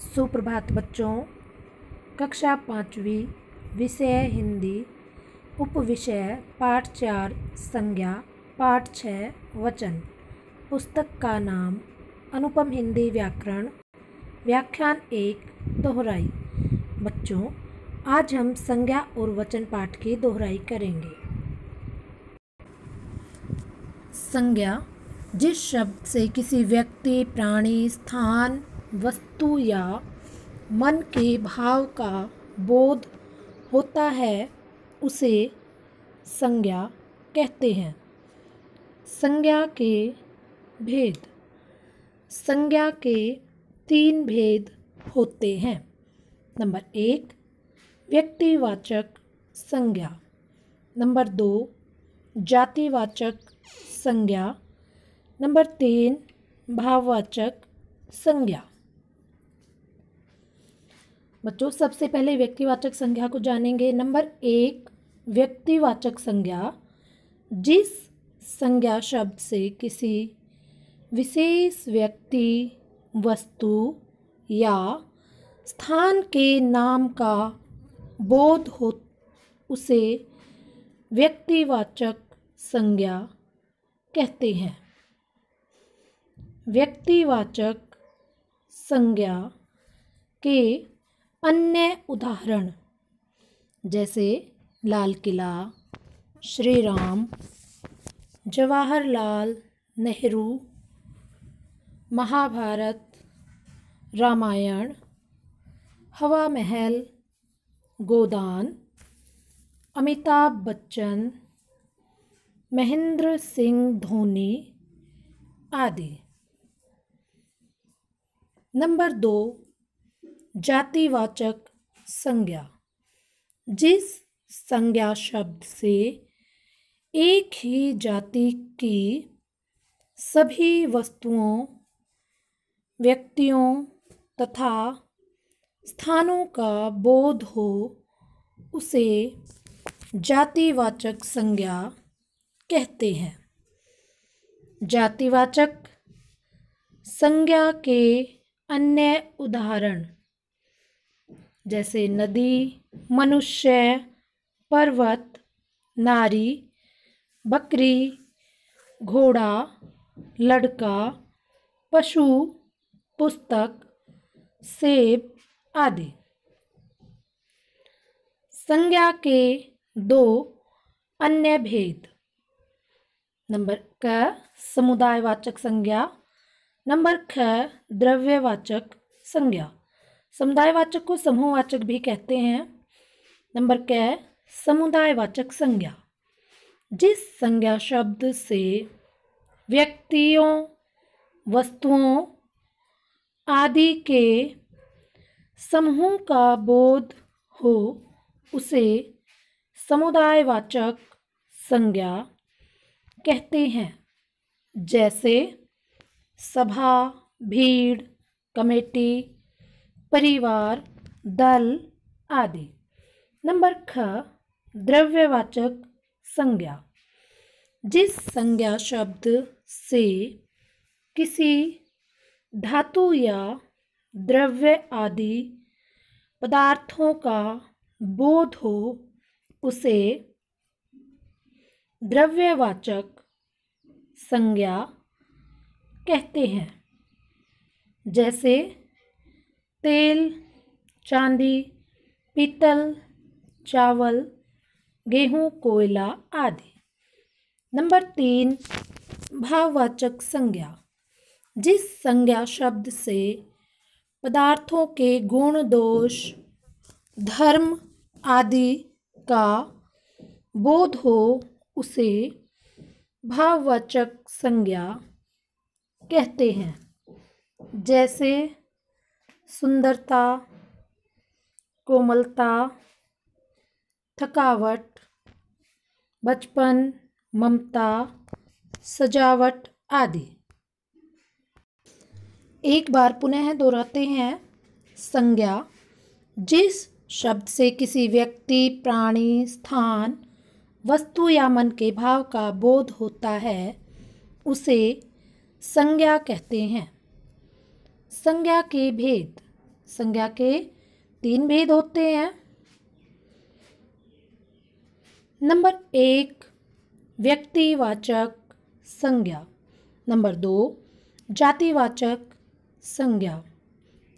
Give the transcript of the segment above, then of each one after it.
सुप्रभात बच्चों कक्षा पाँचवीं विषय हिंदी उपविषय पाठ चार संज्ञा पाठ छः वचन पुस्तक का नाम अनुपम हिंदी व्याकरण व्याख्यान एक दोहराई बच्चों आज हम संज्ञा और वचन पाठ की दोहराई करेंगे संज्ञा जिस शब्द से किसी व्यक्ति प्राणी स्थान वस्तु या मन के भाव का बोध होता है उसे संज्ञा कहते हैं संज्ञा के भेद संज्ञा के तीन भेद होते हैं नंबर एक व्यक्तिवाचक संज्ञा नंबर दो जातिवाचक संज्ञा नंबर तीन भाववाचक संज्ञा बच्चों सबसे पहले व्यक्तिवाचक संज्ञा को जानेंगे नंबर एक व्यक्तिवाचक संज्ञा जिस संज्ञा शब्द से किसी विशेष व्यक्ति वस्तु या स्थान के नाम का बोध हो उसे व्यक्तिवाचक संज्ञा कहते हैं व्यक्तिवाचक संज्ञा के अन्य उदाहरण जैसे लाल किला श्री राम जवाहरलाल नेहरू महाभारत रामायण हवा महल गोदान अमिताभ बच्चन महेंद्र सिंह धोनी आदि नंबर दो जातिवाचक संज्ञा जिस संज्ञा शब्द से एक ही जाति की सभी वस्तुओं व्यक्तियों तथा स्थानों का बोध हो उसे जातिवाचक संज्ञा कहते हैं जातिवाचक संज्ञा के अन्य उदाहरण जैसे नदी मनुष्य पर्वत नारी बकरी घोड़ा लड़का पशु पुस्तक सेब आदि संज्ञा के दो अन्य भेद नंबर क समुदायवाचक संज्ञा नंबर ख द्रव्यवाचक संज्ञा समुदायवाचक को समूहवाचक भी कहते हैं नंबर क्या है समुदायवाचक संज्ञा जिस संज्ञा शब्द से व्यक्तियों वस्तुओं आदि के समूह का बोध हो उसे समुदायवाचक संज्ञा कहते हैं जैसे सभा भीड़ कमेटी परिवार दल आदि नंबर ख द्रव्यवाचक संज्ञा जिस संज्ञा शब्द से किसी धातु या द्रव्य आदि पदार्थों का बोध हो उसे द्रव्यवाचक संज्ञा कहते हैं जैसे तेल चांदी पीतल चावल गेहूँ कोयला आदि नंबर तीन भाववाचक संज्ञा जिस संज्ञा शब्द से पदार्थों के गुण दोष धर्म आदि का बोध हो उसे भाववाचक संज्ञा कहते हैं जैसे सुंदरता कोमलता थकावट बचपन ममता सजावट आदि एक बार पुनः दोहराते हैं संज्ञा जिस शब्द से किसी व्यक्ति प्राणी स्थान वस्तु या मन के भाव का बोध होता है उसे संज्ञा कहते हैं संज्ञा के भेद संज्ञा के तीन भेद होते हैं नंबर एक व्यक्तिवाचक संज्ञा नंबर दो जातिवाचक संज्ञा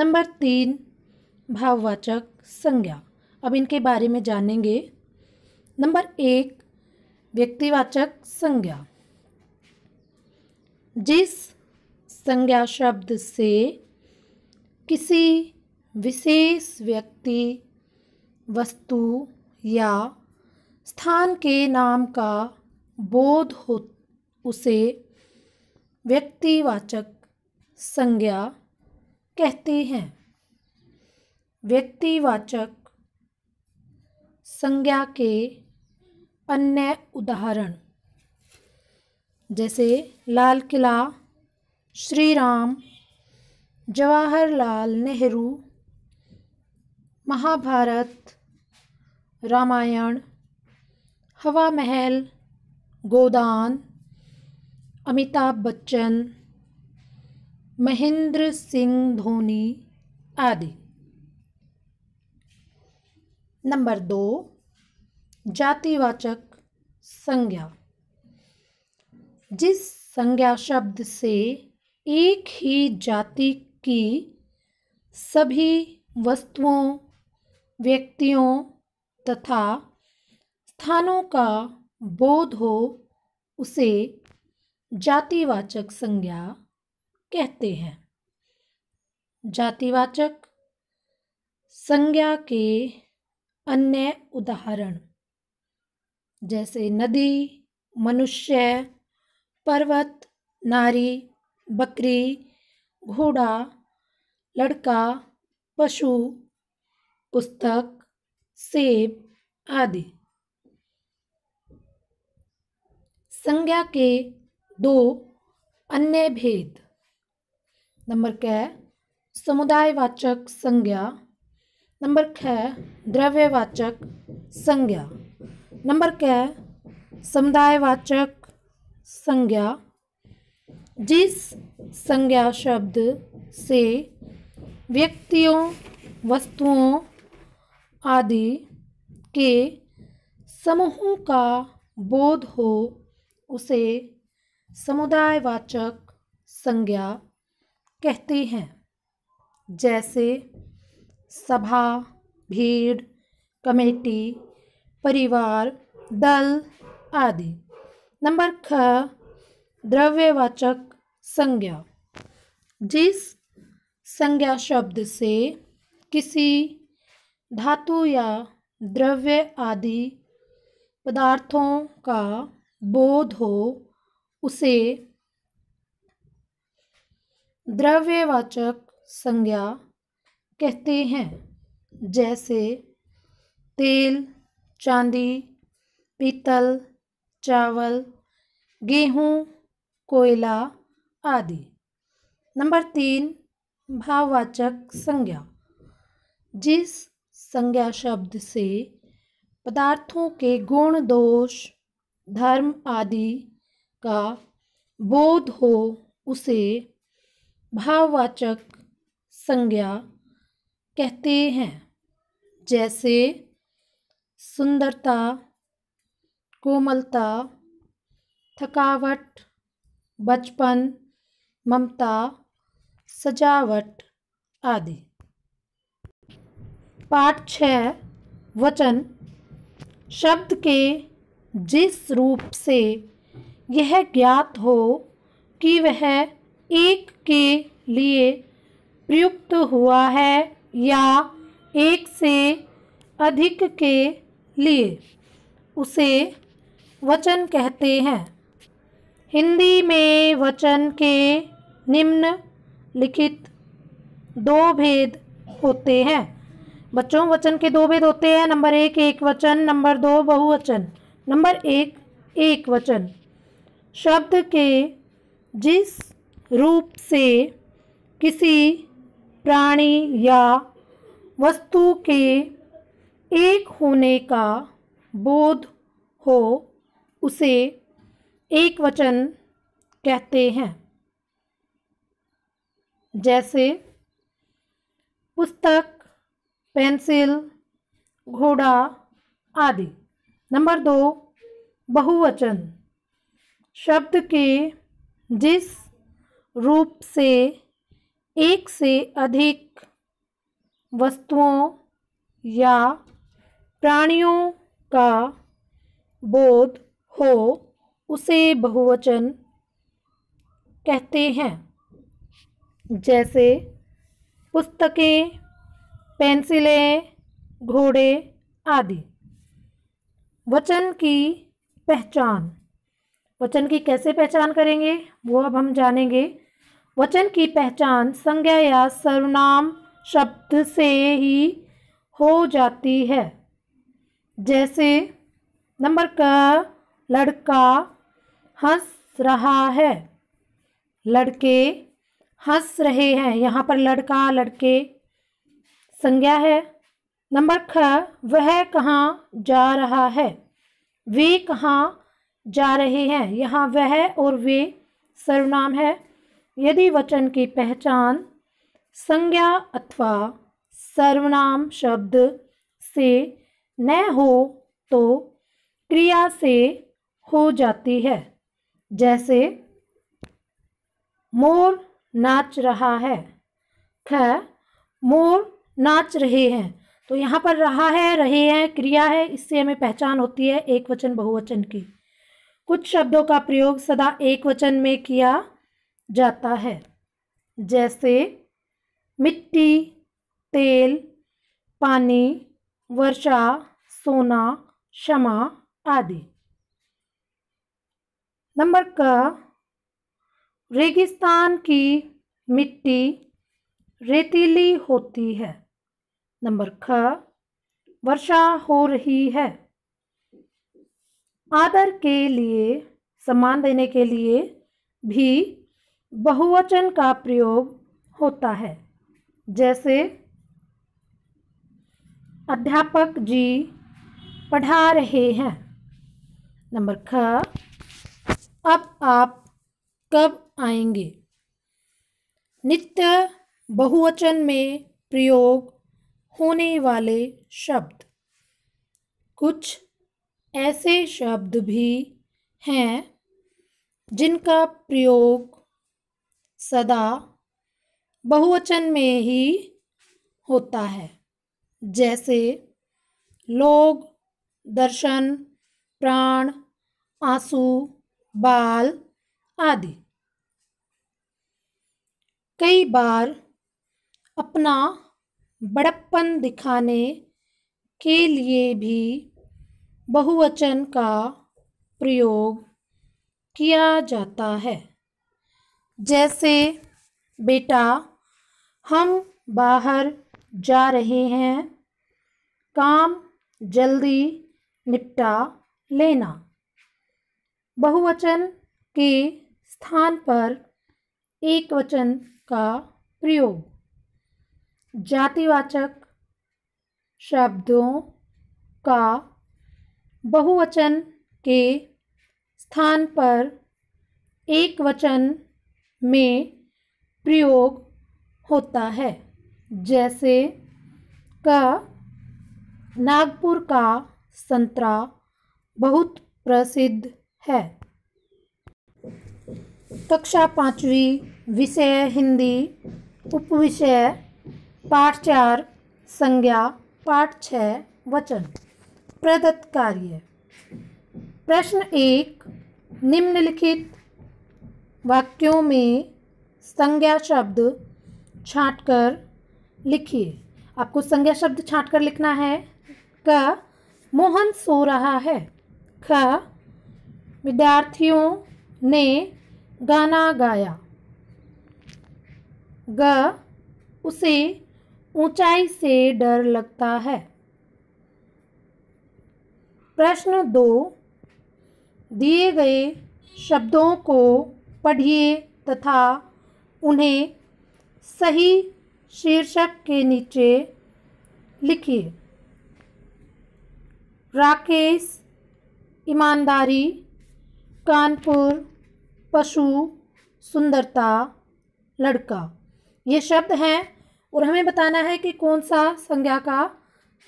नंबर तीन भाववाचक संज्ञा अब इनके बारे में जानेंगे नंबर एक व्यक्तिवाचक संज्ञा जिस संज्ञा शब्द से किसी विशेष व्यक्ति वस्तु या स्थान के नाम का बोध हो उसे व्यक्तिवाचक संज्ञा कहते हैं व्यक्तिवाचक संज्ञा के अन्य उदाहरण जैसे लाल किला श्री राम जवाहरलाल नेहरू महाभारत रामायण हवा महल गोदान अमिताभ बच्चन महेंद्र सिंह धोनी आदि नंबर दो जातिवाचक संज्ञा जिस संज्ञा शब्द से एक ही जाति की सभी वस्तुओं व्यक्तियों तथा स्थानों का बोध हो उसे जातिवाचक संज्ञा कहते हैं जातिवाचक संज्ञा के अन्य उदाहरण जैसे नदी मनुष्य पर्वत नारी बकरी घोड़ा लड़का पशु पुस्तक सेब आदि संज्ञा के दो अन्य भेद नंबर क समुदायवाचक संज्ञा नंबर ख द्रव्यवाचक संज्ञा नंबर क समुदायवाचक संज्ञा जिस संज्ञा शब्द से व्यक्तियों वस्तुओं आदि के समूहों का बोध हो उसे समुदायवाचक संज्ञा कहते हैं जैसे सभा भीड़ कमेटी परिवार दल आदि नंबर ख द्रव्यवाचक संज्ञा जिस संज्ञा शब्द से किसी धातु या द्रव्य आदि पदार्थों का बोध हो उसे द्रव्यवाचक संज्ञा कहते हैं जैसे तेल चांदी पीतल चावल गेहूँ कोयला आदि नंबर तीन भाववाचक संज्ञा जिस संज्ञा शब्द से पदार्थों के गुण दोष धर्म आदि का बोध हो उसे भाववाचक संज्ञा कहते हैं जैसे सुंदरता कोमलता थकावट बचपन ममता सजावट आदि पाठ छ वचन शब्द के जिस रूप से यह ज्ञात हो कि वह एक के लिए प्रयुक्त हुआ है या एक से अधिक के लिए उसे वचन कहते हैं हिंदी में वचन के निम्न लिखित दो भेद होते हैं बच्चों वचन के दो भेद होते हैं नंबर एक एक वचन नंबर दो बहुवचन नंबर एक एक वचन शब्द के जिस रूप से किसी प्राणी या वस्तु के एक होने का बोध हो उसे एक वचन कहते हैं जैसे पुस्तक पेंसिल घोड़ा आदि नंबर दो बहुवचन शब्द के जिस रूप से एक से अधिक वस्तुओं या प्राणियों का बोध हो उसे बहुवचन कहते हैं जैसे पुस्तकें पेंसिलें घोड़े आदि वचन की पहचान वचन की कैसे पहचान करेंगे वो अब हम जानेंगे वचन की पहचान संज्ञा या सर्वनाम शब्द से ही हो जाती है जैसे नंबर क लड़का हंस रहा है लड़के हंस रहे हैं यहाँ पर लड़का लड़के संज्ञा है नंबर ख वह कहाँ जा रहा है वे कहाँ जा रहे हैं यहाँ वह और वे सर्वनाम है यदि वचन की पहचान संज्ञा अथवा सर्वनाम शब्द से न हो तो क्रिया से हो जाती है जैसे मोर नाच रहा है ख मोर नाच रहे हैं तो यहाँ पर रहा है रहे हैं क्रिया है इससे हमें पहचान होती है एक वचन बहुवचन की कुछ शब्दों का प्रयोग सदा एक वचन में किया जाता है जैसे मिट्टी तेल पानी वर्षा सोना क्षमा आदि नंबर का रेगिस्तान की मिट्टी रेतीली होती है नंबर ख वर्षा हो रही है आदर के लिए सम्मान देने के लिए भी बहुवचन का प्रयोग होता है जैसे अध्यापक जी पढ़ा रहे हैं नंबर ख अब आप कब आएंगे नित्य बहुवचन में प्रयोग होने वाले शब्द कुछ ऐसे शब्द भी हैं जिनका प्रयोग सदा बहुवचन में ही होता है जैसे लोग दर्शन प्राण आंसू बाल आदि कई बार अपना बड़प्पन दिखाने के लिए भी बहुवचन का प्रयोग किया जाता है जैसे बेटा हम बाहर जा रहे हैं काम जल्दी निपटा लेना बहुवचन के स्थान पर एक वचन का प्रयोग जातिवाचक शब्दों का बहुवचन के स्थान पर एक वचन में प्रयोग होता है जैसे क नागपुर का संतरा बहुत प्रसिद्ध है कक्षा पाँचवीं विषय हिंदी उप विषय पाठ चार संज्ञा पाठ छ वचन प्रदत्त कार्य प्रश्न एक निम्नलिखित वाक्यों में संज्ञा शब्द छाँट कर लिखिए आपको संज्ञा शब्द छाँट कर लिखना है क मोहन सो रहा है ख विद्यार्थियों ने गाना गाया ग उसे ऊंचाई से डर लगता है प्रश्न दो दिए गए शब्दों को पढ़िए तथा उन्हें सही शीर्षक के नीचे लिखिए राकेश ईमानदारी कानपुर पशु सुंदरता लड़का ये शब्द हैं और हमें बताना है कि कौन सा संज्ञा का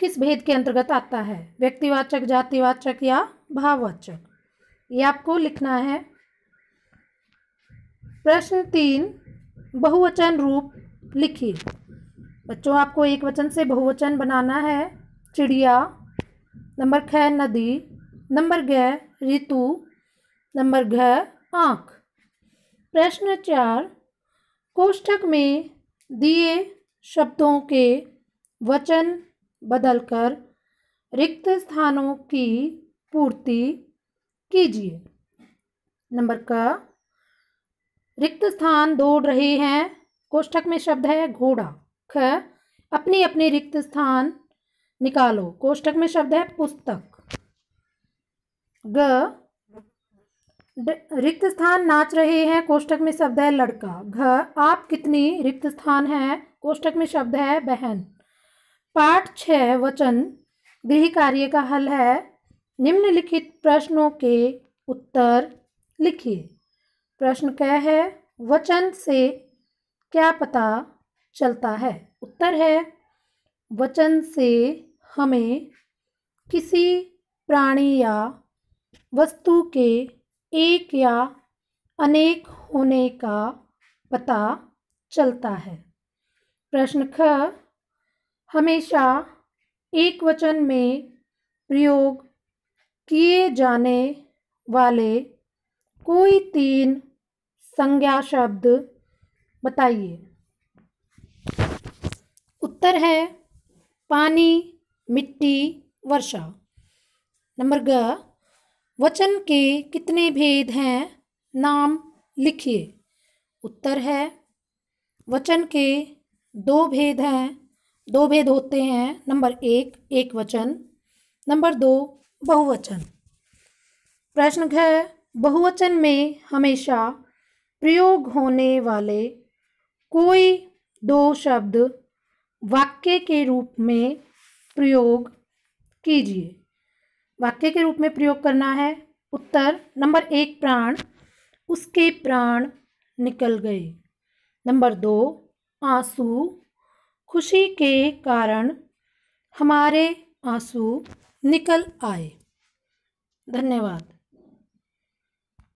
किस भेद के अंतर्गत आता है व्यक्तिवाचक जातिवाचक या भाववाचक ये आपको लिखना है प्रश्न तीन बहुवचन रूप लिखिए बच्चों आपको एक वचन से बहुवचन बनाना है चिड़िया नंबर ख नदी नंबर ग ऋतु नंबर घ आँख प्रश्न चार कोष्ठक में दिए शब्दों के वचन बदलकर रिक्त स्थानों की पूर्ति कीजिए नंबर का रिक्त स्थान दौड़ रहे हैं कोष्ठक में शब्द है घोड़ा ख अपनी अपनी रिक्त स्थान निकालो कोष्ठक में शब्द है पुस्तक ग रिक्त स्थान नाच रहे हैं कोष्टक में शब्द है लड़का घर आप कितनी रिक्त स्थान है कोष्टक में शब्द है बहन पाठ छः वचन गृह कार्य का हल है निम्नलिखित प्रश्नों के उत्तर लिखिए प्रश्न क्या है वचन से क्या पता चलता है उत्तर है वचन से हमें किसी प्राणी या वस्तु के एक या अनेक होने का पता चलता है प्रश्न ख हमेशा एक वचन में प्रयोग किए जाने वाले कोई तीन संज्ञा शब्द बताइए उत्तर है पानी मिट्टी वर्षा नंबर ग वचन के कितने भेद हैं नाम लिखिए उत्तर है वचन के दो भेद हैं दो भेद होते हैं नंबर एक एक वचन नंबर दो बहुवचन प्रश्न है बहुवचन में हमेशा प्रयोग होने वाले कोई दो शब्द वाक्य के रूप में प्रयोग कीजिए वाक्य के रूप में प्रयोग करना है उत्तर नंबर एक प्राण उसके प्राण निकल गए नंबर दो आंसू खुशी के कारण हमारे आंसू निकल आए धन्यवाद